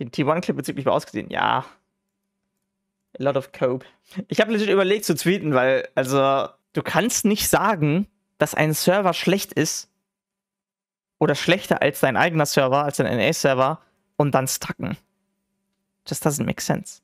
den T1-Clip bezüglich mal ausgesehen. Ja. A lot of cope. Ich habe legit überlegt zu tweeten, weil, also, du kannst nicht sagen, dass ein Server schlecht ist oder schlechter als dein eigener Server, als dein NA-Server und dann stacken. Just doesn't make sense.